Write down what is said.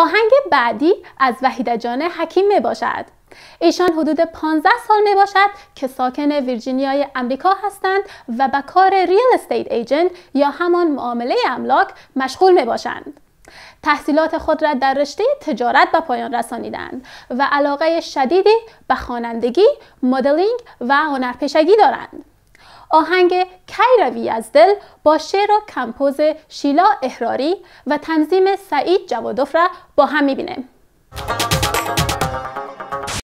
آهنگ بعدی از وحیده جان می باشد ایشان حدود 15 سال می باشد که ساکن ویرجینیای امریکا هستند و به کار ریل استیت ایجنت یا همان معامله املاک مشغول می باشند. تحصیلات خود را در رشته تجارت به پایان رسانیدند و علاقه شدیدی به خوانندگی، مدلینگ و هنرپیشگی دارند. آهنگ کیروی از دل با شعر و کمپوز شیلا احراری و تنظیم سعید جوادوف را با هم میبینیم